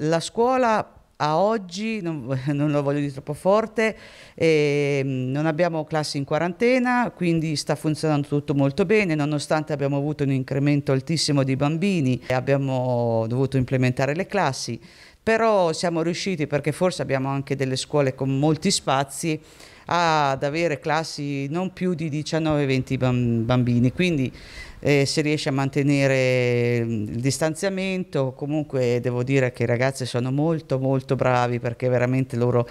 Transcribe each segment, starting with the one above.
la scuola a oggi, non, non, lo voglio dire troppo forte, eh, non abbiamo classi in quarantena, quindi sta funzionando tutto molto bene, nonostante abbiamo avuto un incremento altissimo di bambini, abbiamo dovuto implementare le classi però siamo riusciti, perché forse abbiamo anche delle scuole con molti spazi, ad avere classi non più di 19-20 bambini, quindi eh, si riesce a mantenere mm, il distanziamento, comunque devo dire che i ragazzi sono molto molto bravi perché veramente loro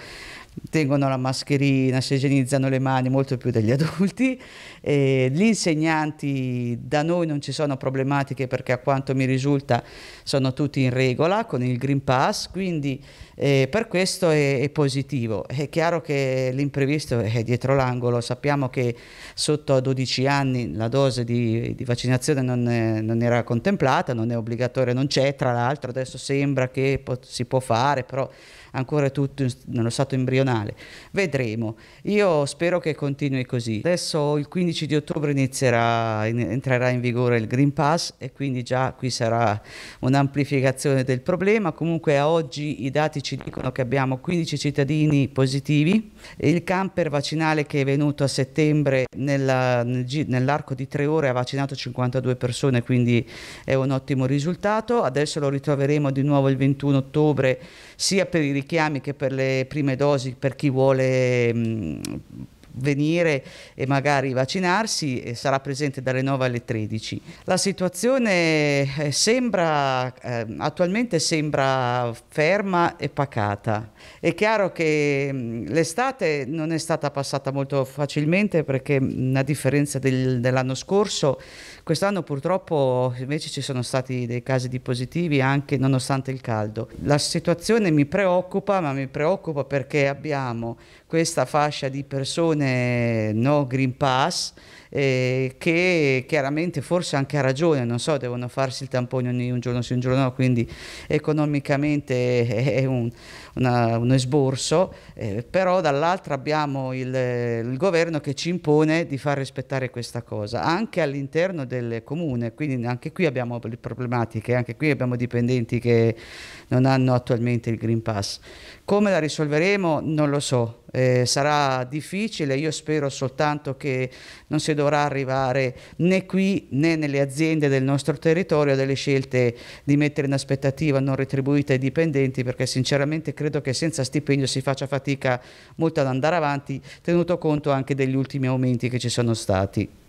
tengono la mascherina, si igienizzano le mani molto più degli adulti. Eh, gli insegnanti da noi non ci sono problematiche perché a quanto mi risulta sono tutti in regola con il Green Pass, quindi eh, per questo è, è, positivo. È chiaro che l'imprevisto è dietro l'angolo, sappiamo che sotto a 12 anni la dose di, di vaccinazione non, è, non, era contemplata, non è obbligatoria, non c'è, tra l'altro adesso sembra che po si può fare, però ancora è tutto nello stato embrionale nazionale. Vedremo. Io spero che continui così. Adesso il 15 di ottobre inizierà, in, entrerà in vigore il Green Pass e quindi già qui sarà un'amplificazione del problema. Comunque a oggi i dati ci dicono che abbiamo 15 cittadini positivi. Il camper vaccinale che è venuto a settembre nell'arco di tre ore ha vaccinato 52 persone, quindi è un ottimo risultato. Adesso lo ritroveremo di nuovo il 21 ottobre sia per i richiami che per le prime dosi per chi vuole mh, venire e magari vaccinarsi e eh, sarà presente dalle 9 alle 13. La situazione eh, sembra, eh, attualmente sembra ferma e pacata. È chiaro che mm, l'estate non è stata passata molto facilmente perché mm, a differenza del, dell'anno scorso, quest'anno purtroppo invece ci sono stati dei casi di positivi anche nonostante il caldo. La situazione mi preoccupa, ma mi preoccupa perché abbiamo questa fascia di persone mozione no Green Pass eh, che chiaramente forse anche a ragione, non so, devono farsi il tampone ogni un giorno sì, un giorno no, quindi economicamente è un, una, un esborso, eh, però dall'altra abbiamo il, il, governo che ci impone di far rispettare questa cosa, anche all'interno del comune, quindi anche qui abbiamo le problematiche, anche qui abbiamo dipendenti che non hanno attualmente il Green Pass. Come la risolveremo non lo so, eh, sarà difficile, io spero soltanto che non si dovrà arrivare né qui né nelle aziende del nostro territorio a delle scelte di mettere in aspettativa non retribuite ai dipendenti perché sinceramente credo che senza stipendio si faccia fatica molto ad andare avanti tenuto conto anche degli ultimi aumenti che ci sono stati.